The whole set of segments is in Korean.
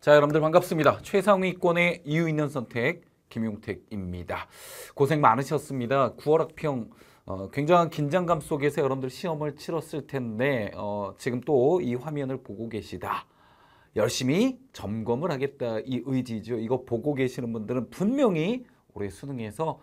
자, 여러분들 반갑습니다. 최상위권의 이유 있는 선택 김용택입니다. 고생 많으셨습니다. 9월 학평 어, 굉장한 긴장감 속에서 여러분들 시험을 치렀을 텐데 어, 지금 또 이 화면을 보고 계시다. 열심히 점검을 하겠다 이 의지죠. 이거 보고 계시는 분들은 분명히 올해 수능에서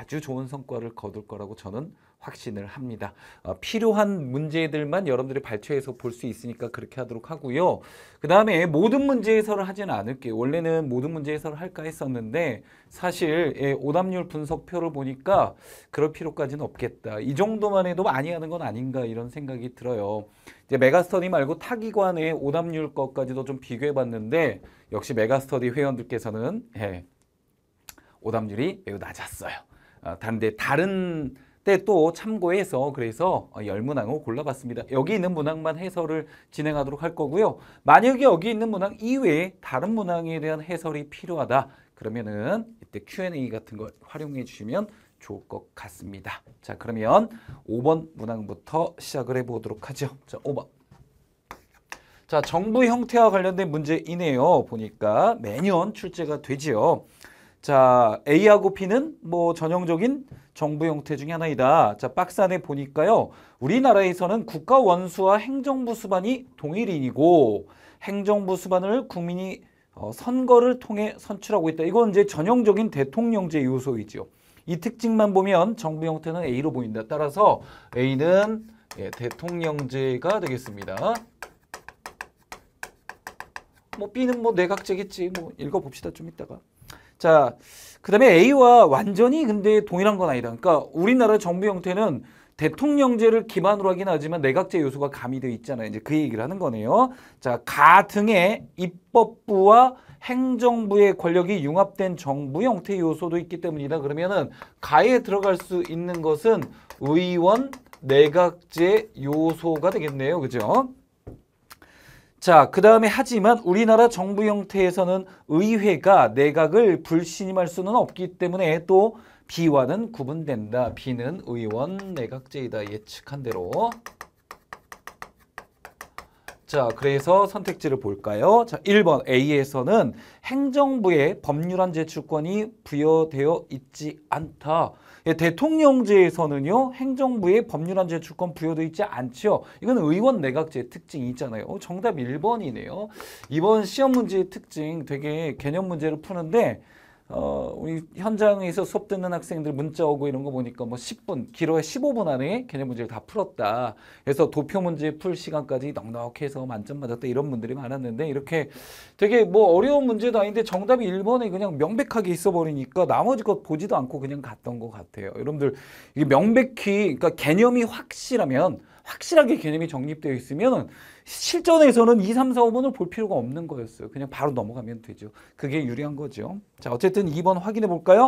아주 좋은 성과를 거둘 거라고 저는 확신을 합니다. 어, 필요한 문제들만 여러분들이 발췌해서 볼 수 있으니까 그렇게 하도록 하고요. 그 다음에 모든 문제 해설을 하지는 않을게요. 원래는 모든 문제 해설을 할까 했었는데 사실 예, 오답률 분석표를 보니까 그럴 필요까지는 없겠다. 이 정도만 해도 많이 하는 건 아닌가 이런 생각이 들어요. 이제 메가스터디 말고 타기관의 오답률 것까지도 좀 비교해 봤는데 역시 메가스터디 회원들께서는 예, 오답률이 매우 낮았어요. 어, 다른데 다른 때 또 참고해서 그래서 어, 열 문항을 골라봤습니다. 여기 있는 문항만 해설을 진행하도록 할 거고요. 만약에 여기 있는 문항 이외에 다른 문항에 대한 해설이 필요하다. 그러면은 이때 Q&A 같은 걸 활용해 주시면 좋을 것 같습니다. 자, 그러면 5번 문항부터 시작을 해보도록 하죠. 자, 5번. 자, 정부 형태와 관련된 문제이네요. 보니까 매년 출제가 되지요. 자, A하고 B는 뭐 전형적인 정부 형태 중에 하나이다. 자, 박스 안에 보니까요. 우리나라에서는 국가 원수와 행정부 수반이 동일인이고 행정부 수반을 국민이 어, 선거를 통해 선출하고 있다. 이건 이제 전형적인 대통령제 요소이지요. 이 특징만 보면 정부 형태는 A로 보인다. 따라서 A는 예, 대통령제가 되겠습니다. 뭐 B는 뭐 내각제겠지. 뭐 읽어봅시다. 좀 이따가. 자, 그 다음에 A와 완전히 근데 동일한 건 아니다. 그러니까 우리나라 정부 형태는 대통령제를 기반으로 하긴 하지만 내각제 요소가 가미되어 있잖아요. 이제 그 얘기를 하는 거네요. 자, 가 등의 입법부와 행정부의 권력이 융합된 정부 형태 요소도 있기 때문이다. 그러면은 가에 들어갈 수 있는 것은 의원 내각제 요소가 되겠네요. 그죠? 자, 그 다음에 하지만 우리나라 정부 형태에서는 의회가 내각을 불신임할 수는 없기 때문에 또 B와는 구분된다. B는 의원 내각제이다. 예측한 대로. 자, 그래서 선택지를 볼까요? 자, 1번 A에서는 행정부의 법률안 제출권이 부여되어 있지 않다. 예, 대통령제에서는요, 행정부의 법률안 제출권 부여되어 있지 않지요. 이건 의원 내각제의 특징이 있잖아요. 어, 정답 1번이네요. 이번 시험 문제의 특징 되게 개념 문제를 푸는데 어, 우리 현장에서 수업 듣는 학생들 문자 오고 이런 거 보니까 뭐 10분, 길어야 15분 안에 개념 문제를 다 풀었다. 그래서 도표 문제 풀 시간까지 넉넉해서 만점 맞았다. 이런 분들이 많았는데 이렇게 되게 뭐 어려운 문제도 아닌데 정답이 1번에 그냥 명백하게 있어 버리니까 나머지 것 보지도 않고 그냥 갔던 것 같아요. 여러분들 이게 명백히, 그러니까 개념이 확실하면 확실하게 개념이 정립되어 있으면 실전에서는 2, 3, 4, 5번을 볼 필요가 없는 거였어요. 그냥 바로 넘어가면 되죠. 그게 유리한 거죠. 자, 어쨌든 2번 확인해 볼까요?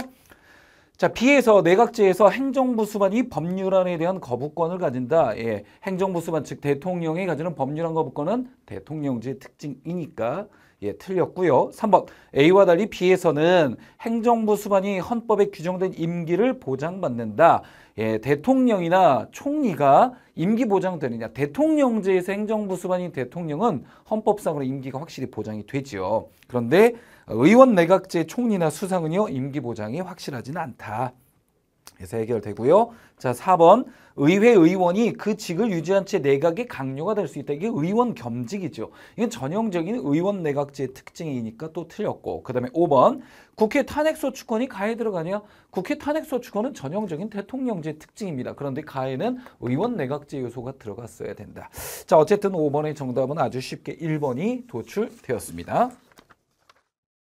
자, B에서 내각제에서 행정부 수반이 법률안에 대한 거부권을 가진다. 예, 행정부 수반 즉 대통령이 가지는 법률안 거부권은 대통령제 특징이니까 예, 틀렸고요. 3번 A와 달리 B에서는 행정부 수반이 헌법에 규정된 임기를 보장받는다. 예, 대통령이나 총리가 임기 보장되느냐. 대통령제에서 행정부 수반인 대통령은 헌법상으로 임기가 확실히 보장이 되지요. 그런데 의원 내각제 총리나 수상은요, 임기 보장이 확실하지는 않다. 그래서 해결되고요. 자, 4번 의회 의원이 그 직을 유지한 채 내각의 강요가 될 수 있다. 이게 의원 겸직이죠. 이건 전형적인 의원 내각제의 특징이니까 또 틀렸고 그 다음에 5번 국회 탄핵소추권이 가해 들어가냐? 국회 탄핵소추권은 전형적인 대통령제 특징입니다. 그런데 가해는 의원 내각제 요소가 들어갔어야 된다. 자, 어쨌든 5번의 정답은 아주 쉽게 1번이 도출되었습니다.